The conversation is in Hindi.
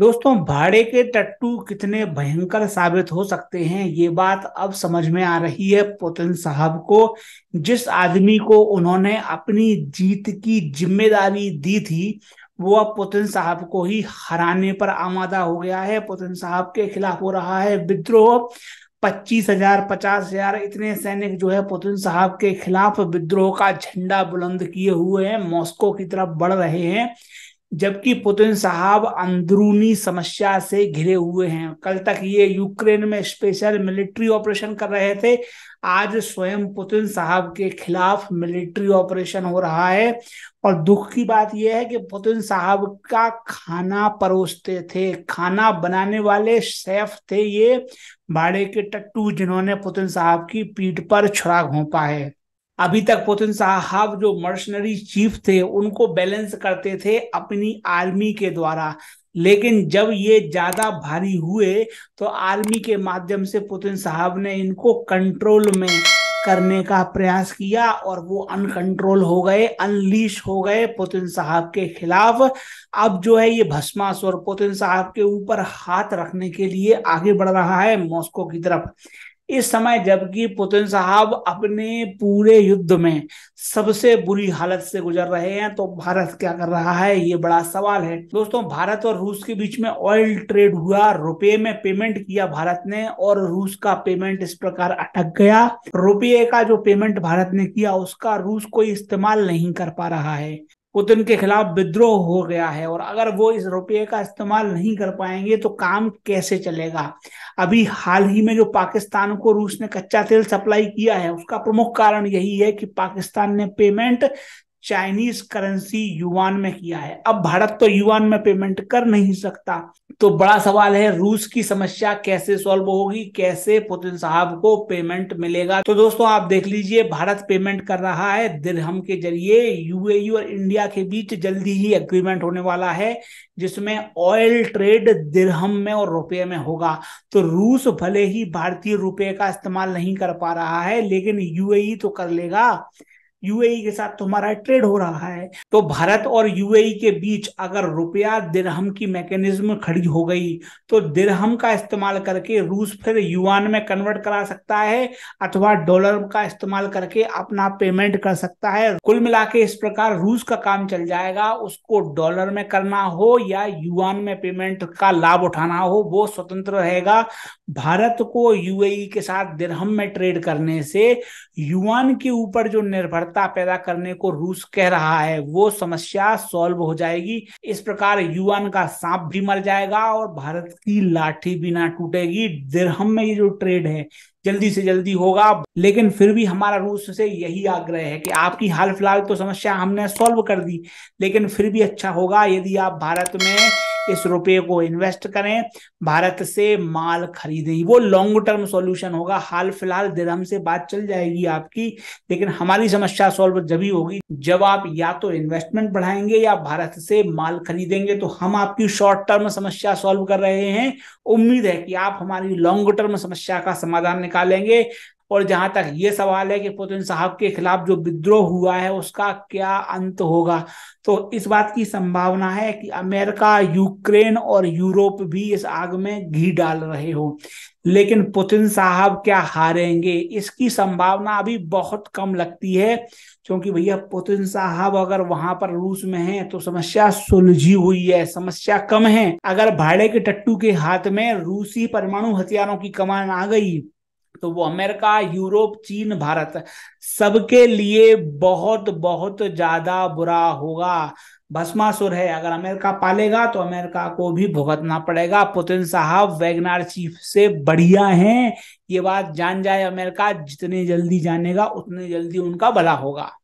दोस्तों भाड़े के टट्टू कितने भयंकर साबित हो सकते हैं ये बात अब समझ में आ रही है पुतिन साहब को जिस आदमी को उन्होंने अपनी जीत की जिम्मेदारी दी थी वो अब पुतिन साहब को ही हराने पर आमादा हो गया है पुतिन साहब के खिलाफ हो रहा है विद्रोह पच्चीस हजार पचास हजार इतने सैनिक जो है पुतिन साहब के खिलाफ विद्रोह का झंडा बुलंद किए हुए हैं मॉस्को की तरफ बढ़ रहे हैं जबकि पुतिन साहब अंदरूनी समस्या से घिरे हुए हैं कल तक ये यूक्रेन में स्पेशल मिलिट्री ऑपरेशन कर रहे थे आज स्वयं पुतिन साहब के खिलाफ मिलिट्री ऑपरेशन हो रहा है और दुख की बात यह है कि पुतिन साहब का खाना परोसते थे खाना बनाने वाले शेफ थे ये भाड़े के टट्टू जिन्होंने पुतिन साहब की पीठ पर छुरा घोंपा है अभी तक पुतिन साहब जो मर्शनरी चीफ थे उनको बैलेंस करते थे अपनी आर्मी के द्वारा लेकिन जब ये ज्यादा भारी हुए तो आर्मी के माध्यम से पुतिन साहब ने इनको कंट्रोल में करने का प्रयास किया और वो अनकंट्रोल हो गए अनलीश हो गए पुतिन साहब के खिलाफ अब जो है ये भस्मासुर पुतिन साहब के ऊपर हाथ रखने के लिए आगे बढ़ रहा है मॉस्को की तरफ इस समय जबकि पुतिन साहब अपने पूरे युद्ध में सबसे बुरी हालत से गुजर रहे हैं तो भारत क्या कर रहा है ये बड़ा सवाल है दोस्तों भारत और रूस के बीच में ऑयल ट्रेड हुआ रुपये में पेमेंट किया भारत ने और रूस का पेमेंट इस प्रकार अटक गया रुपये का जो पेमेंट भारत ने किया उसका रूस कोई इस्तेमाल नहीं कर पा रहा है पुतिन के खिलाफ विद्रोह हो गया है और अगर वो इस रुपये का इस्तेमाल नहीं कर पाएंगे तो काम कैसे चलेगा अभी हाल ही में जो पाकिस्तान को रूस ने कच्चा तेल सप्लाई किया है उसका प्रमुख कारण यही है कि पाकिस्तान ने पेमेंट चाइनीज करेंसी युवान में किया है अब भारत तो युआन में पेमेंट कर नहीं सकता तो बड़ा सवाल है रूस की समस्या कैसे सॉल्व होगी कैसे पुतिन साहब को पेमेंट मिलेगा तो दोस्तों आप देख लीजिए भारत पेमेंट कर रहा है दिरहम के जरिए यूएई e और इंडिया के बीच जल्दी ही एग्रीमेंट होने वाला है जिसमें ऑयल ट्रेड दिरहम में और रुपये में होगा तो रूस भले ही भारतीय रुपये का इस्तेमाल नहीं कर पा रहा है लेकिन यूएई e तो कर लेगा यूएई के साथ तुम्हारा ट्रेड हो रहा है तो भारत और यूएई के बीच अगर रुपया दिरहम की मैकेनिज्म खड़ी हो गई तो दिरहम का इस्तेमाल करके रूस फिर युआन में कन्वर्ट करा सकता है अथवा डॉलर का इस्तेमाल करके अपना पेमेंट कर सकता है कुल मिला के इस प्रकार रूस का काम चल जाएगा उसको डॉलर में करना हो या युआन में पेमेंट का लाभ उठाना हो वो स्वतंत्र रहेगा भारत को यूएई के साथ दिरहम में ट्रेड करने से युआन के ऊपर जो निर्भरता जागरूकता पैदा करने को रूस कह रहा है वो समस्या सॉल्व हो जाएगी इस प्रकार युआन का सांप भी मर जाएगा और भारत की लाठी भी ना टूटेगी दिरहम में ये जो ट्रेड है जल्दी से जल्दी होगा लेकिन फिर भी हमारा रूस से यही आग्रह है कि आपकी हाल फिलहाल तो समस्या हमने सॉल्व कर दी लेकिन फिर भी अच्छा होगा यदि आप भारत में इस रुपये को इन्वेस्ट करें भारत से माल खरीदें वो लॉन्ग टर्म सॉल्यूशन होगा हाल फिलहाल दिरहम से बात चल जाएगी आपकी लेकिन हमारी समस्या सॉल्व जब ही होगी जब आप या तो इन्वेस्टमेंट बढ़ाएंगे या भारत से माल खरीदेंगे तो हम आपकी शॉर्ट टर्म समस्या सॉल्व कर रहे हैं उम्मीद है कि आप हमारी लॉन्ग टर्म समस्या का समाधान निकालेंगे और जहां तक ये सवाल है कि पुतिन साहब के खिलाफ जो विद्रोह हुआ है उसका क्या अंत होगा तो इस बात की संभावना है कि अमेरिका यूक्रेन और यूरोप भी इस आग में घी डाल रहे हो लेकिन पुतिन साहब क्या हारेंगे इसकी संभावना अभी बहुत कम लगती है क्योंकि भैया पुतिन साहब अगर वहां पर रूस में हैं तो समस्या सुलझी हुई है समस्या कम है अगर भाड़े के टट्टू के हाथ में रूसी परमाणु हथियारों की कमान आ गई तो वो अमेरिका यूरोप चीन भारत सबके लिए बहुत बहुत ज्यादा बुरा होगा भस्मासुर है अगर अमेरिका पालेगा तो अमेरिका को भी भुगतना पड़ेगा पुतिन साहब वैगनार चीफ से बढ़िया हैं ये बात जान जाए अमेरिका जितने जल्दी जानेगा उतने जल्दी उनका भला होगा